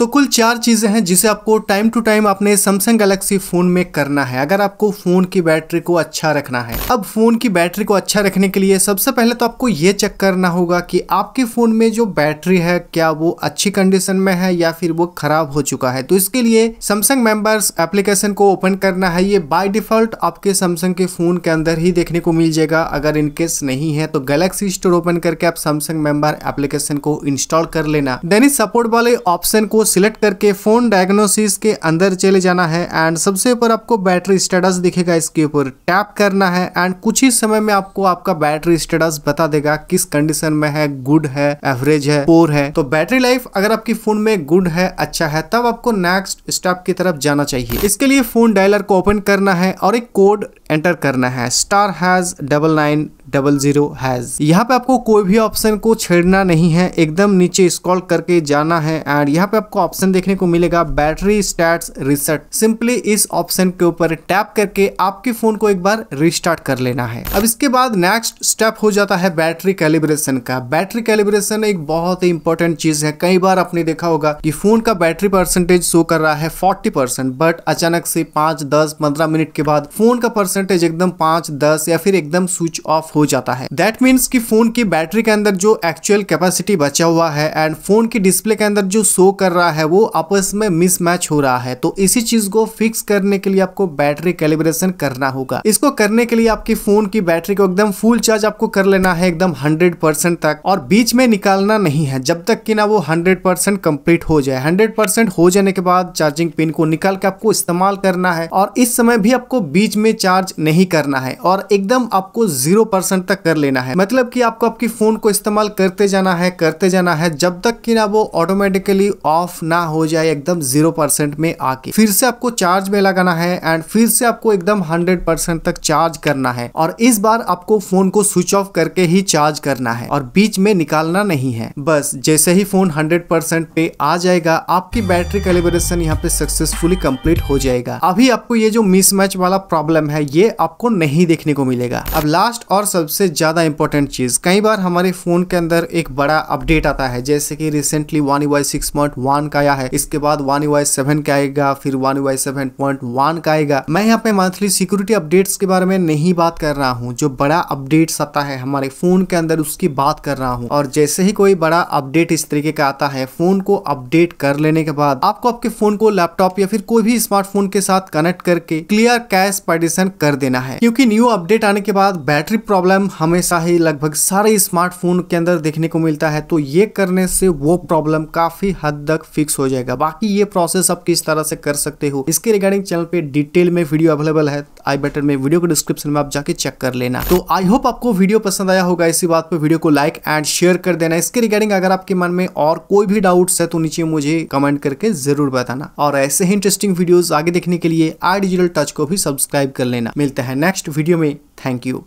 तो कुल चार चीज़ें हैं जिसे आपको टाइम टू टाइम अपने सैमसंग गैलेक्सी फ़ोन में करना है अगर आपको फ़ोन की बैटरी को अच्छा रखना है अब फ़ोन की बैटरी को अच्छा रखने के लिए सबसे पहले तो आपको ये चेक करना होगा कि आपके फ़ोन में जो बैटरी है क्या वो अच्छी कंडीशन में है या फिर वो ख़राब हो चुका है तो इसके लिए सैमसंग मेम्बर्स एप्लीकेशन को ओपन करना है ये बाई डिफ़ॉल्ट आपके सैमसंग के फ़ोन के अंदर ही देखने को मिल जाएगा अगर इनकेस नहीं है तो गैलेक्सी स्टोर ओपन करके आप सैमसंग मेम्बर एप्लीकेशन को इंस्टॉल कर लेना देन इस सपोर्ट वाले ऑप्शन को सिलेक्ट करके फ़ोन डायग्नोसिस के अंदर चले जाना है एंड सबसे ऊपर आपको बैटरी स्टेटस दिखेगा इसके ऊपर टैप करना है एंड कुछ ही समय में आपको आपका बैटरी स्टेटस बता देगा किस कंडीशन में है गुड है एवरेज है पोर है तो बैटरी लाइफ अगर आपकी फ़ोन में गुड है अच्छा है तब आपको नेक्स्ट स्टेप की तरफ जाना चाहिए इसके लिए फ़ोन डायलर को ओपन करना है और एक कोड एंटर करना है star hash double nine double zero hash यहाँ पे आपको कोई भी ऑप्शन को छेड़ना नहीं है एकदम नीचे स्क्रॉल करके जाना है एंड यहाँ पे आपको ऑप्शन देखने को मिलेगा बैटरी स्टैट्स रिसेट सिंपली इस ऑप्शन के ऊपर टैप करके आपके फोन को एक बार रिस्टार्ट कर लेना है अब इसके बाद नेक्स्ट स्टेप हो जाता है बैटरी कैलिब्रेशन का बैटरी कैलिब्रेशन एक बहुत ही इंपॉर्टेंट चीज है कई बार आपने देखा होगा कि फोन का बैटरी परसेंटेज शो कर रहा है फोर्टी परसेंट बट अचानक से पांच दस पंद्रह मिनट के बाद फोन का परसेंटेज एकदम पांच दस या फिर एकदम स्विच ऑफ हो जाता है दैट मीन्स की फोन की बैटरी के अंदर जो एक्चुअल कैपेसिटी बचा हुआ है एंड फोन की डिस्प्ले के अंदर जो शो कर रहा रहा है वो आपस में मिसमैच हो रहा है तो इसी चीज को फिक्स करने के लिए आपको बैटरी कैलिब्रेशन करना होगा इसको करने के लिए आपकी फोन की बैटरी को एकदम फुल चार्ज आपको कर लेना है एकदम हंड्रेड परसेंट तक और बीच में निकालना नहीं है जब तक कि ना वो हंड्रेड परसेंट कम्प्लीट हो जाए हंड्रेड परसेंट हो जाने के बाद चार्जिंग पिन को निकाल के आपको इस्तेमाल करना है और इस समय भी आपको बीच में चार्ज नहीं करना है और एकदम आपको जीरो परसेंट तक कर लेना है मतलब कि आपको आपकी फोन को इस्तेमाल करते जाना है करते जाना है जब तक कि ना वो ऑटोमेटिकली ऑफ ना हो जाए एकदम जीरो परसेंट में आके फिर से आपको चार्ज में लगाना है एंड फिर से आपको एकदम हंड्रेड परसेंट तक चार्ज करना है और इस बार आपको फोन को स्विच ऑफ करके ही चार्ज करना है और बीच में निकालना नहीं है बस जैसे ही फोन हंड्रेड परसेंट पे आ जाएगा आपकी बैटरी कैलिब्रेशन यहाँ पे सक्सेसफुली कम्प्लीट हो जाएगा अभी आपको ये जो मिसमैच वाला प्रॉब्लम है ये आपको नहीं देखने को मिलेगा अब लास्ट और सबसे ज्यादा इंपॉर्टेंट चीज कई बार हमारे फोन के अंदर एक बड़ा अपडेट आता है जैसे कि recently one UI six point one का आया है इसके बाद वन यू सेवन का आएगा फिर one UI seven point one का आएगा मैं यहाँ पे मंथली सिक्योरिटी अपडेट्स के बारे में नहीं बात कर रहा हूँ जो बड़ा अपडेट्स आता है हमारे फोन के अंदर उसकी बात कर रहा हूँ और जैसे ही कोई बड़ा अपडेट इस तरीके का आता है फोन को अपडेट कर लेने के बाद आपको आपके फोन को लैपटॉप या फिर कोई भी स्मार्टफोन के साथ कनेक्ट करके क्लियर कैश पार्टीशन कर देना है क्योंकि न्यू अपडेट आने के बाद बैटरी प्रॉब्लम हमेशा ही लगभग सारे स्मार्टफोन के अंदर देखने को मिलता है तो ये करने से वो प्रॉब्लम काफी हद तक फिक्स हो जाएगा बाकी ये प्रोसेस आप किस तरह से कर सकते हो इसके रिगार्डिंग चैनल पे डिटेल में वीडियो अवेलेबल है आई बटन में वीडियो को डिस्क्रिप्शन में आप जाके चेक कर लेना तो आई होप आपको वीडियो पसंद आया होगा इसी बात पर वीडियो को लाइक एंड शेयर कर देना इसके रिगार्डिंग अगर आपके मन में और कोई भी डाउट है तो नीचे मुझे कमेंट करके जरूर बताना और ऐसे ही इंटरेस्टिंग वीडियोज आगे देखने के लिए आई डिजिटल टच को भी सब्सक्राइब कर लेना मिलते हैं नेक्स्ट वीडियो में थैंक यू